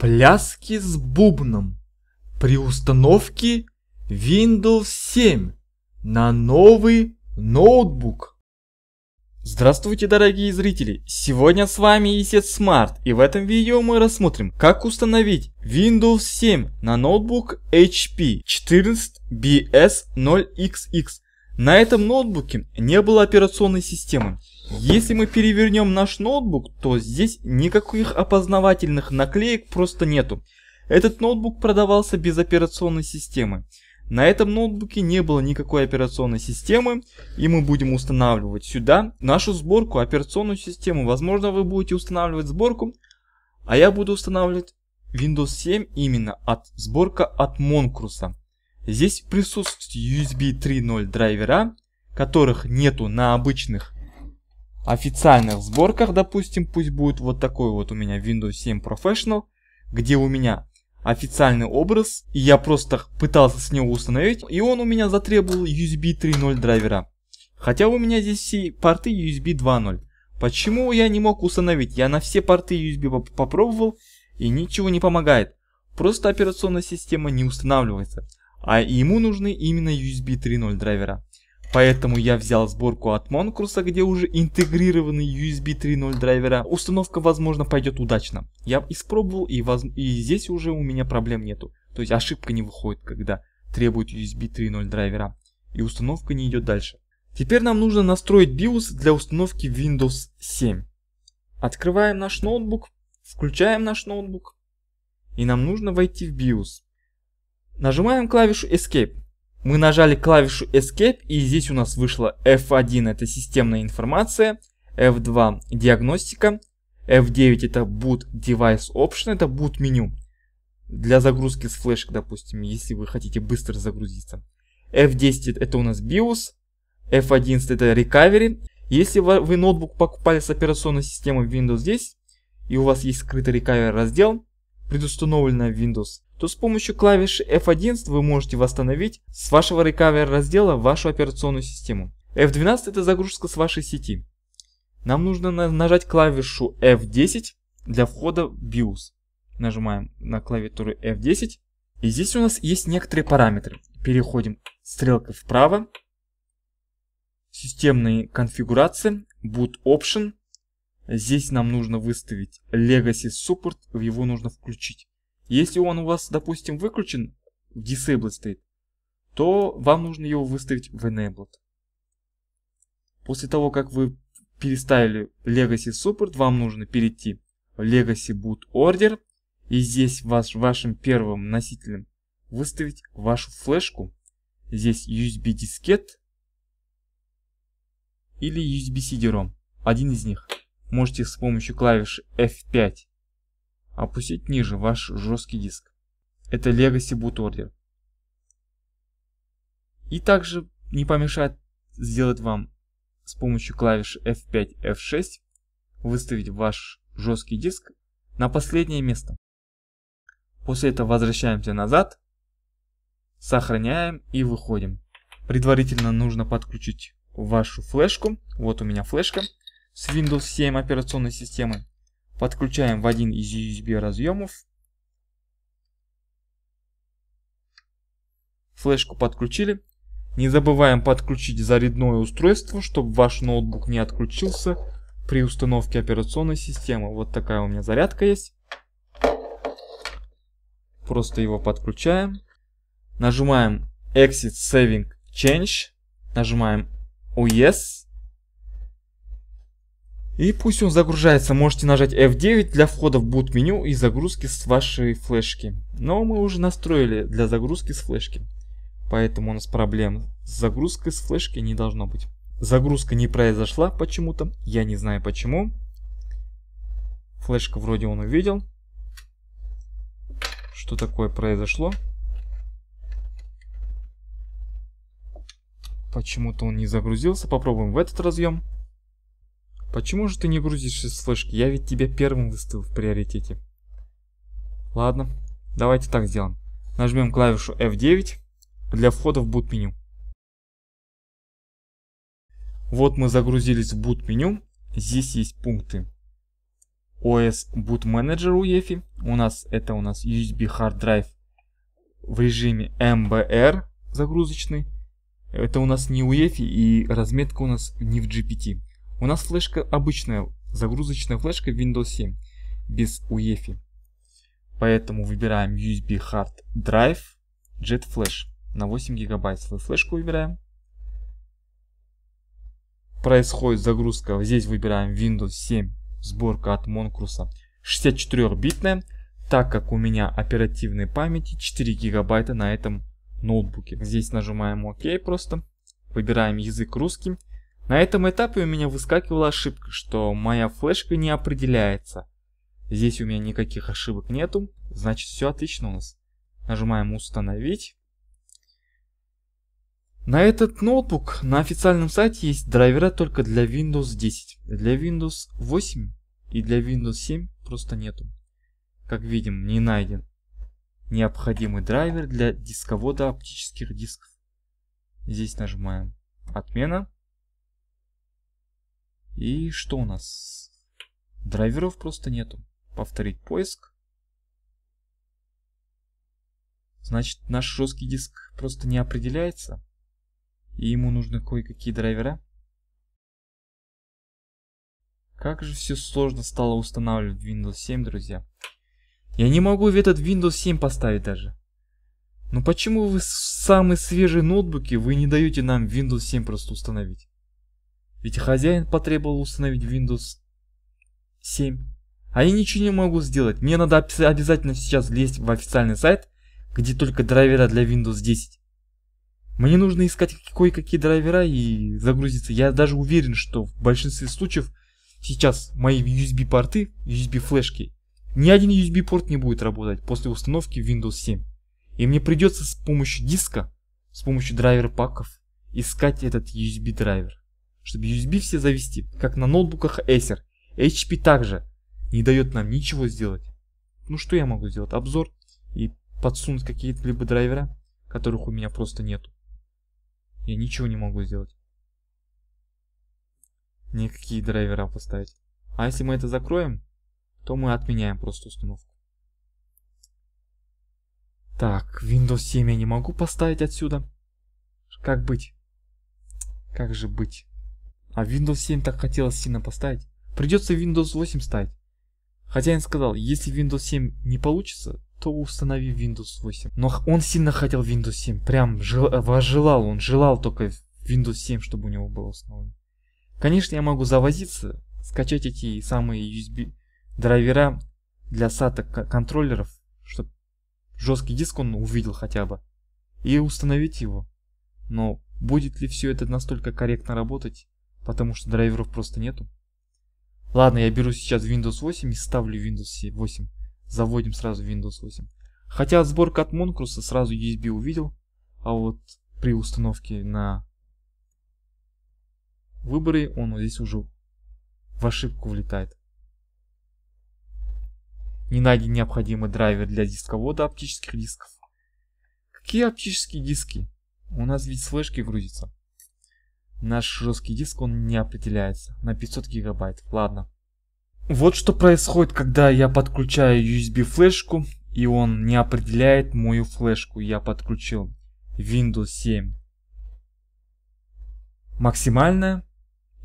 Пляски с бубном при установке Windows 7 на новый ноутбук. Здравствуйте, дорогие зрители! Сегодня с вами Исет Smart и в этом видео мы рассмотрим, как установить Windows 7 на ноутбук HP 14BS0XX на этом ноутбуке не было операционной системы. Если мы перевернем наш ноутбук, то здесь никаких опознавательных наклеек просто нету. Этот ноутбук продавался без операционной системы. На этом ноутбуке не было никакой операционной системы, и мы будем устанавливать сюда нашу сборку, операционную систему. Возможно, вы будете устанавливать сборку, а я буду устанавливать Windows 7 именно от сборка от Монкруса. Здесь присутствуют USB 3.0 драйвера, которых нету на обычных официальных сборках, допустим, пусть будет вот такой вот у меня Windows 7 Professional, где у меня официальный образ, и я просто пытался с него установить, и он у меня затребовал USB 3.0 драйвера. Хотя у меня здесь все порты USB 2.0. Почему я не мог установить? Я на все порты USB попробовал, и ничего не помогает. Просто операционная система не устанавливается. А ему нужны именно USB 3.0 драйвера. Поэтому я взял сборку от Монкурса, где уже интегрированы USB 3.0 драйвера. Установка, возможно, пойдет удачно. Я испробовал, и, воз... и здесь уже у меня проблем нету. То есть ошибка не выходит, когда требует USB 3.0 драйвера. И установка не идет дальше. Теперь нам нужно настроить BIOS для установки Windows 7. Открываем наш ноутбук, включаем наш ноутбук. И нам нужно войти в BIOS. Нажимаем клавишу Escape. Мы нажали клавишу Escape и здесь у нас вышла F1 это системная информация, F2 диагностика, F9 это Boot Device Option, это Boot меню. Для загрузки с флешек, допустим, если вы хотите быстро загрузиться. F10 это у нас BIOS, F11 это Recovery. Если вы ноутбук покупали с операционной системой Windows здесь и у вас есть скрытый Recovery раздел, предустановленная Windows то с помощью клавиши F11 вы можете восстановить с вашего Recover раздела вашу операционную систему. F12 это загрузка с вашей сети. Нам нужно нажать клавишу F10 для входа в BIOS. Нажимаем на клавиатуру F10. И здесь у нас есть некоторые параметры. Переходим стрелкой вправо. Системные конфигурации. Boot Option. Здесь нам нужно выставить Legacy Support. Его нужно включить. Если он у вас, допустим, выключен, в disabled стоит, то вам нужно его выставить в Enabled. После того, как вы переставили Legacy Support, вам нужно перейти в Legacy Boot Order. И здесь ваш, вашим первым носителем выставить вашу флешку. Здесь USB дискет или USB CD-ROM. Один из них. Можете с помощью клавиши F5 опустить ниже ваш жесткий диск. Это Legacy Boot Order. И также не помешает сделать вам с помощью клавиш F5, F6 выставить ваш жесткий диск на последнее место. После этого возвращаемся назад, сохраняем и выходим. Предварительно нужно подключить вашу флешку. Вот у меня флешка с Windows 7 операционной системы. Подключаем в один из USB разъемов. Флешку подключили. Не забываем подключить зарядное устройство, чтобы ваш ноутбук не отключился при установке операционной системы. Вот такая у меня зарядка есть. Просто его подключаем. нажимаем Exit Saving Change. Нажимаем Yes. И пусть он загружается. Можете нажать F9 для входа в boot меню и загрузки с вашей флешки. Но мы уже настроили для загрузки с флешки. Поэтому у нас проблем с загрузкой с флешки не должно быть. Загрузка не произошла почему-то. Я не знаю почему. Флешка вроде он увидел. Что такое произошло? Почему-то он не загрузился. Попробуем в этот разъем. Почему же ты не грузишь из флешки? Я ведь тебя первым выставил в приоритете. Ладно, давайте так сделаем. Нажмем клавишу F9 для входа в boot меню. Вот мы загрузились в boot меню. Здесь есть пункты OS Boot Manager UEFI. У нас это у нас USB Hard Drive в режиме MBR загрузочный. Это у нас не UEFI и разметка у нас не в GPT. У нас флешка обычная, загрузочная флешка Windows 7, без UEFI. Поэтому выбираем USB Hard Drive Jet Flash на 8 гигабайт. Свою флешку выбираем. Происходит загрузка. Здесь выбираем Windows 7, сборка от Монкруса 64-битная, так как у меня оперативной памяти 4 гигабайта на этом ноутбуке. Здесь нажимаем ОК просто. Выбираем язык русский. На этом этапе у меня выскакивала ошибка, что моя флешка не определяется. Здесь у меня никаких ошибок нету, значит все отлично у нас. Нажимаем установить. На этот ноутбук на официальном сайте есть драйвера только для Windows 10. Для Windows 8 и для Windows 7 просто нету. Как видим, не найден необходимый драйвер для дисковода оптических дисков. Здесь нажимаем «Отмена». И что у нас? Драйверов просто нету. Повторить поиск. Значит, наш жесткий диск просто не определяется. И ему нужны кое-какие драйвера. Как же все сложно стало устанавливать Windows 7, друзья. Я не могу в этот Windows 7 поставить даже. Ну почему вы самые свежие ноутбуки вы не даете нам Windows 7 просто установить? Ведь хозяин потребовал установить Windows 7. А я ничего не могу сделать. Мне надо обязательно сейчас лезть в официальный сайт, где только драйвера для Windows 10. Мне нужно искать кое-какие драйвера и загрузиться. Я даже уверен, что в большинстве случаев сейчас мои USB-порты, USB-флешки, ни один USB-порт не будет работать после установки Windows 7. И мне придется с помощью диска, с помощью драйвер-паков искать этот USB-драйвер чтобы USB все завести, как на ноутбуках Acer. HP также не дает нам ничего сделать. Ну что я могу сделать? Обзор и подсунуть какие-то либо драйвера, которых у меня просто нету. Я ничего не могу сделать. Никакие драйвера поставить. А если мы это закроем, то мы отменяем просто установку. Так, Windows 7 я не могу поставить отсюда. Как быть? Как же быть? А Windows 7 так хотелось сильно поставить. Придется Windows 8 ставить. хотя я сказал, если Windows 7 не получится, то установи Windows 8. Но он сильно хотел Windows 7. Прям жел, э, возжелал, он желал только Windows 7, чтобы у него было установлено. Конечно, я могу завозиться, скачать эти самые USB драйвера для SATA контроллеров, чтобы жесткий диск он увидел хотя бы, и установить его. Но будет ли все это настолько корректно работать, потому что драйверов просто нету. Ладно, я беру сейчас Windows 8 и ставлю Windows 8. Заводим сразу Windows 8. Хотя сборка от Монкруса сразу USB увидел, а вот при установке на выборы он вот здесь уже в ошибку влетает. Не найден необходимый драйвер для дисковода оптических дисков. Какие оптические диски? У нас ведь с флешки грузится. Наш жесткий диск, он не определяется. На 500 гигабайт. Ладно. Вот что происходит, когда я подключаю USB флешку, и он не определяет мою флешку. Я подключил Windows 7 максимальная.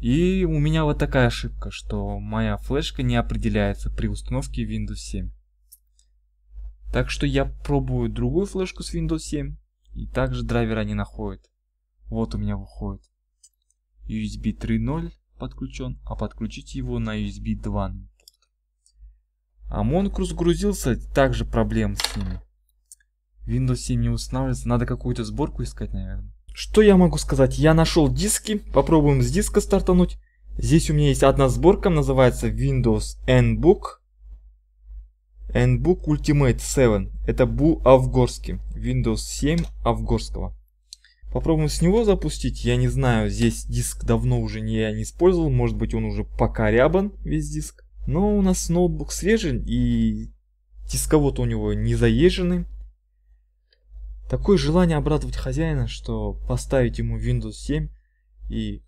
И у меня вот такая ошибка, что моя флешка не определяется при установке Windows 7. Так что я пробую другую флешку с Windows 7, и также драйвера не находит. Вот у меня выходит. USB 3.0 подключен, а подключить его на USB 2.0. А Монкрус грузился, также проблем с ними. Windows 7 не устанавливается, надо какую-то сборку искать, наверное. Что я могу сказать? Я нашел диски, попробуем с диска стартануть. Здесь у меня есть одна сборка, называется Windows Nbook. Nbook Ultimate 7. Это Бу Авгорский. Windows 7 Авгорского. Попробуем с него запустить. Я не знаю, здесь диск давно уже не, я не использовал. Может быть он уже покорябан, весь диск. Но у нас ноутбук свежий и дисковод у него не заезженный. Такое желание обрадовать хозяина, что поставить ему Windows 7 и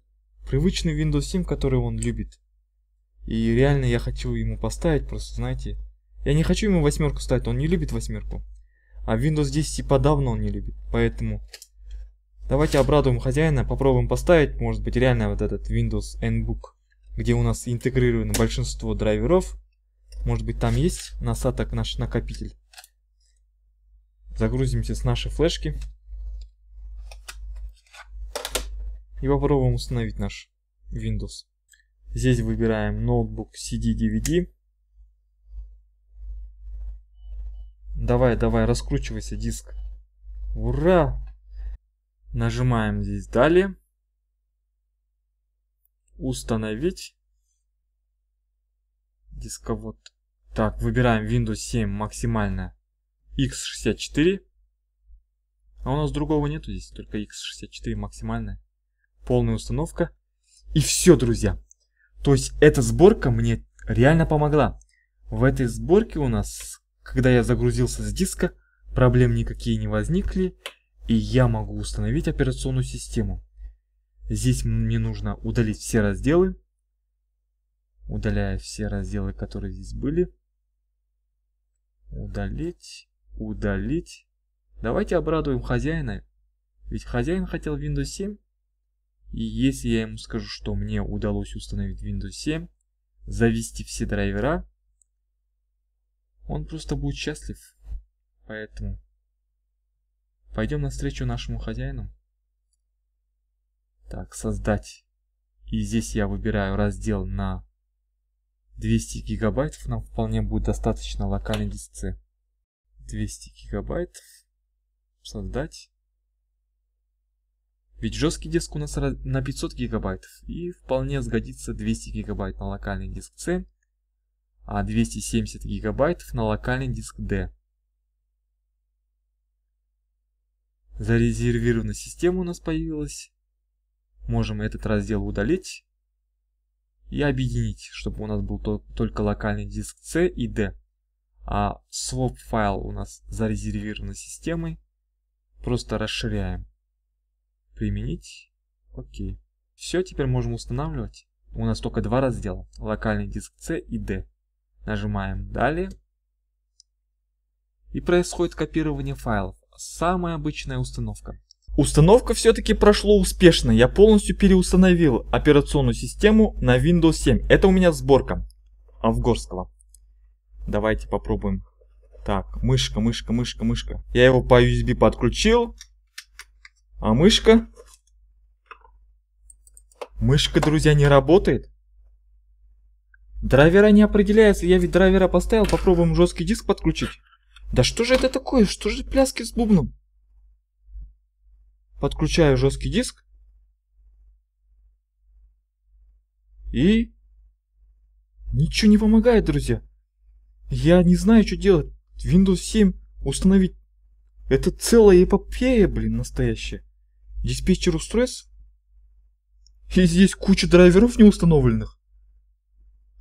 привычный Windows 7, который он любит. И реально я хочу ему поставить, просто знаете, я не хочу ему восьмерку ставить, он не любит восьмерку. А Windows 10 и подавно он не любит, поэтому Давайте обрадуем хозяина, попробуем поставить, может быть, реально вот этот Windows Nbook, где у нас интегрировано большинство драйверов. Может быть, там есть насадок наш накопитель. Загрузимся с нашей флешки. И попробуем установить наш Windows. Здесь выбираем ноутбук CD-DVD. Давай, давай, раскручивайся, диск. Ура! Нажимаем здесь «Далее». «Установить» дисковод. Так, выбираем Windows 7 максимально x64. А у нас другого нету здесь, только x64 максимальная. Полная установка. И все, друзья. То есть эта сборка мне реально помогла. В этой сборке у нас, когда я загрузился с диска, проблем никакие не возникли и я могу установить операционную систему. Здесь мне нужно удалить все разделы. Удаляя все разделы, которые здесь были. Удалить, удалить. Давайте обрадуем хозяина. Ведь хозяин хотел Windows 7. И если я ему скажу, что мне удалось установить Windows 7, завести все драйвера, он просто будет счастлив. Поэтому Пойдем навстречу нашему хозяину. Так, создать. И здесь я выбираю раздел на 200 гигабайтов. Нам вполне будет достаточно локальной дисцы. 200 гигабайт. Создать. Ведь жесткий диск у нас на 500 гигабайтов. И вполне сгодится 200 гигабайт на локальный диск C. А 270 гигабайтов на локальный диск D. Зарезервированная система у нас появилась. Можем этот раздел удалить и объединить, чтобы у нас был только локальный диск C и D. А swap файл у нас зарезервированной системой. Просто расширяем. Применить. Окей. Все, теперь можем устанавливать. У нас только два раздела. Локальный диск C и D. Нажимаем далее. И происходит копирование файлов самая обычная установка. Установка все-таки прошло успешно, я полностью переустановил операционную систему на Windows 7. Это у меня сборка Авгорского. Давайте попробуем. Так, мышка, мышка, мышка, мышка. Я его по USB подключил. А мышка? Мышка, друзья, не работает. Драйвера не определяется, я ведь драйвера поставил, попробуем жесткий диск подключить. Да что же это такое? Что же пляски с бубном? Подключаю жесткий диск. И... Ничего не помогает, друзья. Я не знаю, что делать. Windows 7 установить. Это целая эпопея, блин, настоящая. Диспетчер устройств. И здесь куча драйверов не установленных.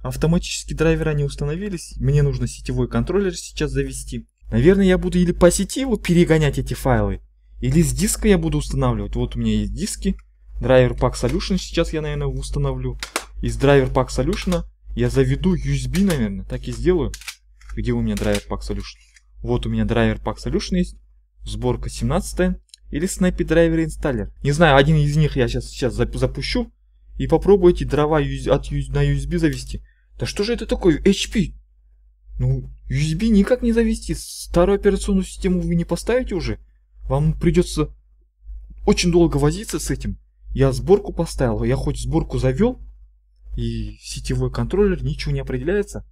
Автоматические драйвера не установились. Мне нужно сетевой контроллер сейчас завести. Наверное, я буду или по сети вот перегонять эти файлы, или с диска я буду устанавливать. Вот у меня есть диски. Драйвер Pack Solution сейчас я, наверное, установлю. Из драйвер Pack Solution я заведу USB, наверное. Так и сделаю. Где у меня драйвер Pack Solution? Вот у меня драйвер Pack Solution есть. Сборка 17 -я. Или Snappy Driver Installer. Не знаю, один из них я сейчас, сейчас запущу. И попробую эти дрова от, на USB завести. Да что же это такое? HP? Ну, USB никак не завести. Старую операционную систему вы не поставите уже. Вам придется очень долго возиться с этим. Я сборку поставил, я хоть сборку завел, и сетевой контроллер ничего не определяется.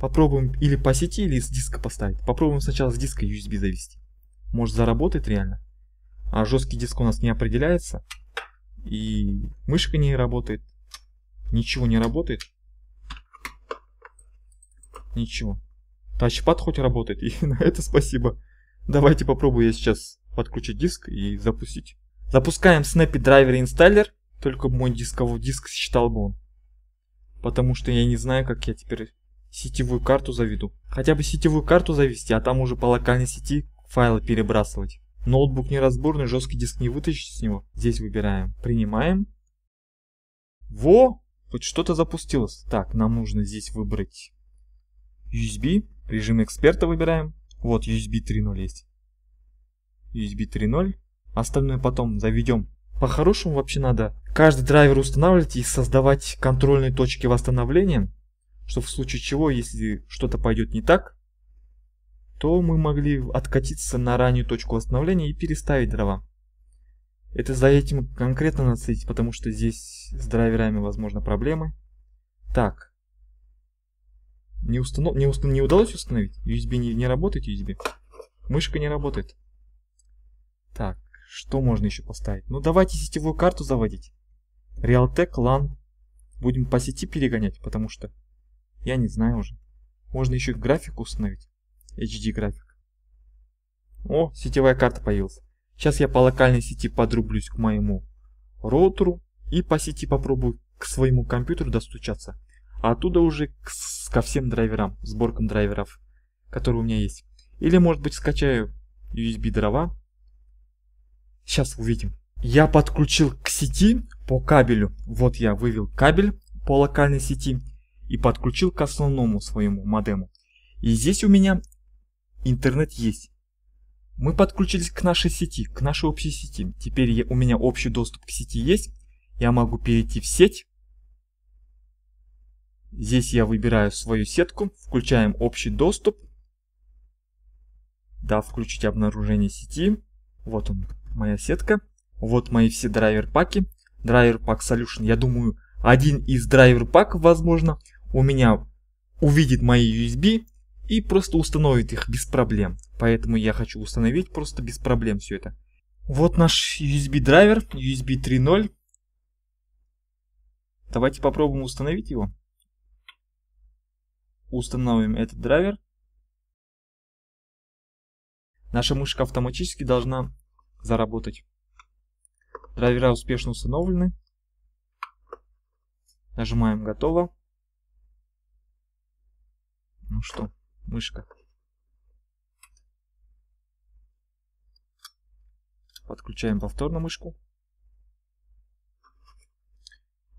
Попробуем или по сети, или с диска поставить. Попробуем сначала с диска USB завести. Может заработает реально. А жесткий диск у нас не определяется. И мышка не работает. Ничего не работает. Ничего. А Тачпад хоть работает, и на это спасибо. Давайте попробую я сейчас подключить диск и запустить. Запускаем Snappy Driver Installer, только мой дисковый диск считал бы он. Потому что я не знаю, как я теперь сетевую карту заведу. Хотя бы сетевую карту завести, а там уже по локальной сети файлы перебрасывать. Ноутбук неразборный, жесткий диск не вытащить с него. Здесь выбираем, принимаем. Во! Хоть что-то запустилось. Так, нам нужно здесь выбрать USB. Режим эксперта выбираем. Вот USB 3.0 есть. USB 3.0. Остальное потом заведем. По-хорошему вообще надо каждый драйвер устанавливать и создавать контрольные точки восстановления, чтобы в случае чего, если что-то пойдет не так, то мы могли откатиться на раннюю точку восстановления и переставить дрова. Это за этим конкретно надо следить, потому что здесь с драйверами возможно проблемы. Так, не, установ... не, уст... не удалось установить? USB не, не работает USB? Мышка не работает. Так, что можно еще поставить? Ну давайте сетевую карту заводить. Realtek, LAN. Будем по сети перегонять, потому что я не знаю уже. Можно еще и график установить. HD график. О, сетевая карта появилась. Сейчас я по локальной сети подрублюсь к моему роутеру и по сети попробую к своему компьютеру достучаться а оттуда уже к, ко всем драйверам, сборкам драйверов, которые у меня есть. Или, может быть, скачаю USB дрова. Сейчас увидим. Я подключил к сети по кабелю. Вот я вывел кабель по локальной сети и подключил к основному своему модему. И здесь у меня интернет есть. Мы подключились к нашей сети, к нашей общей сети. Теперь я, у меня общий доступ к сети есть. Я могу перейти в сеть Здесь я выбираю свою сетку, включаем общий доступ. Да, включить обнаружение сети. Вот он, моя сетка. Вот мои все драйвер-паки. Драйвер-пак Solution, я думаю, один из драйвер-паков, возможно, у меня увидит мои USB и просто установит их без проблем. Поэтому я хочу установить просто без проблем все это. Вот наш USB драйвер, USB 3.0. Давайте попробуем установить его устанавливаем этот драйвер, наша мышка автоматически должна заработать. Драйвера успешно установлены. Нажимаем «Готово». Ну что, мышка. Подключаем повторно мышку.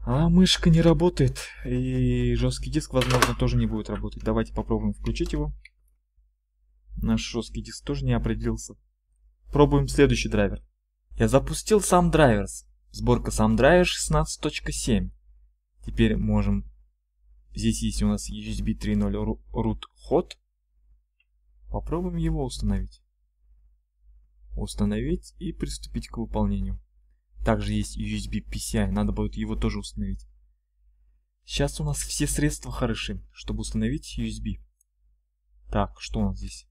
А мышка не работает, и жесткий диск, возможно, тоже не будет работать. Давайте попробуем включить его. Наш жесткий диск тоже не определился. Пробуем следующий драйвер. Я запустил сам драйверс. Сборка сам драйвер 16.7. Теперь можем... Здесь есть у нас USB 3.0 root hot. Попробуем его установить. Установить и приступить к выполнению. Также есть USB PCI, надо будет его тоже установить. Сейчас у нас все средства хороши, чтобы установить USB. Так, что у нас здесь?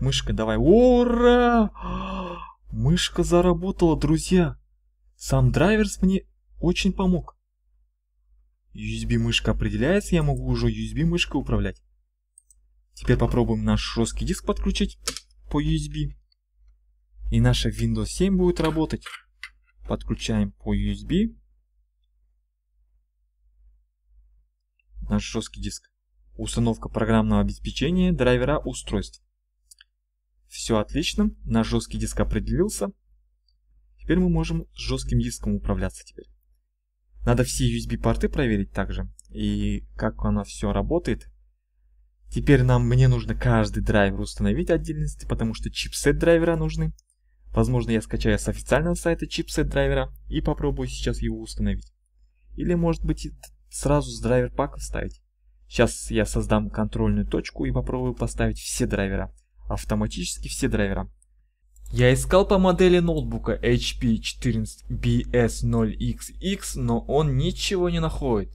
Мышка, давай. Ура! Мышка заработала, друзья. Сам драйверс мне очень помог. USB мышка определяется, я могу уже USB мышкой управлять. Теперь попробуем наш жесткий диск подключить по USB. И наша Windows 7 будет работать подключаем по USB наш жесткий диск. Установка программного обеспечения драйвера устройств. Все отлично, наш жесткий диск определился. Теперь мы можем с жестким диском управляться теперь. Надо все USB-порты проверить также. И как оно все работает. Теперь нам мне нужно каждый драйвер установить отдельности, потому что чипсет драйвера нужны. Возможно, я скачаю с официального сайта чипсет драйвера и попробую сейчас его установить. Или может быть сразу с драйвер пака вставить. Сейчас я создам контрольную точку и попробую поставить все драйвера. Автоматически все драйвера. Я искал по модели ноутбука HP 14BS0XX, но он ничего не находит.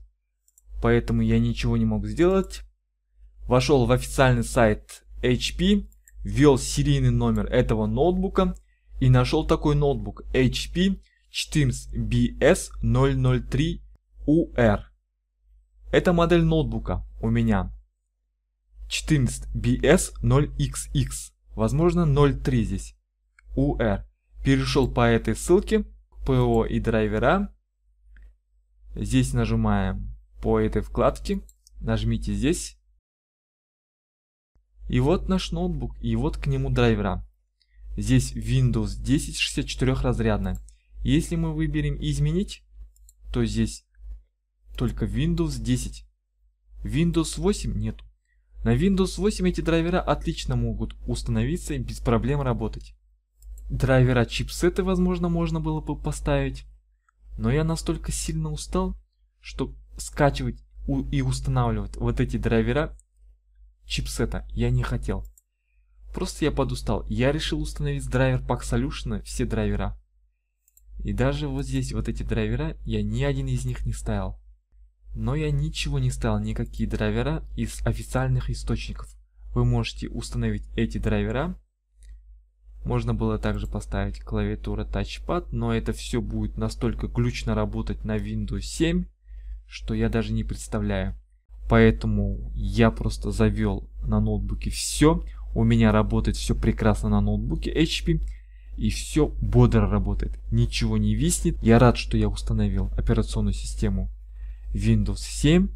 Поэтому я ничего не мог сделать. Вошел в официальный сайт HP, ввел серийный номер этого ноутбука и нашел такой ноутбук HP CHTMS-BS003UR. Это модель ноутбука у меня. 14BS0XX, возможно 03 здесь, UR. Перешел по этой ссылке, ПО и драйвера. Здесь нажимаем по этой вкладке, нажмите здесь. И вот наш ноутбук, и вот к нему драйвера. Здесь Windows 10 64 разрядная. Если мы выберем изменить, то здесь только Windows 10. Windows 8 нет. На Windows 8 эти драйвера отлично могут установиться и без проблем работать. Драйвера чипсеты, возможно, можно было бы поставить. Но я настолько сильно устал, что скачивать и устанавливать вот эти драйвера чипсета я не хотел. Просто я подустал. Я решил установить драйвер Pack Solution, все драйвера. И даже вот здесь вот эти драйвера, я ни один из них не ставил. Но я ничего не ставил, никакие драйвера из официальных источников. Вы можете установить эти драйвера. Можно было также поставить клавиатура Touchpad, но это все будет настолько глючно работать на Windows 7, что я даже не представляю. Поэтому я просто завел на ноутбуке все, у меня работает все прекрасно на ноутбуке HP и все бодро работает, ничего не виснет. Я рад, что я установил операционную систему Windows 7.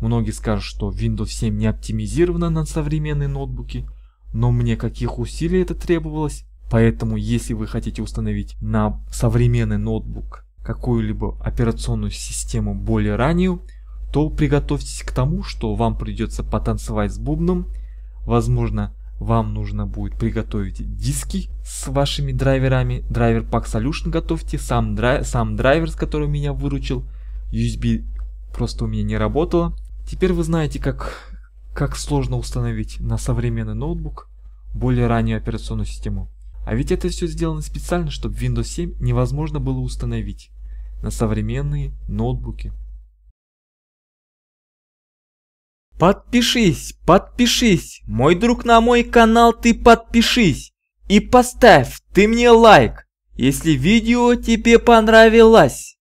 Многие скажут, что Windows 7 не оптимизирована на современные ноутбуки, но мне каких усилий это требовалось. Поэтому, если вы хотите установить на современный ноутбук какую-либо операционную систему более раннюю, то приготовьтесь к тому, что вам придется потанцевать с бубном, Возможно, вам нужно будет приготовить диски с вашими драйверами. Драйвер Pack Solution готовьте, сам, драй... сам драйвер, с которым меня выручил. USB просто у меня не работало. Теперь вы знаете, как, как сложно установить на современный ноутбук более раннюю операционную систему. А ведь это все сделано специально, чтобы Windows 7 невозможно было установить на современные ноутбуки. Подпишись, подпишись, мой друг на мой канал ты подпишись. И поставь ты мне лайк, если видео тебе понравилось.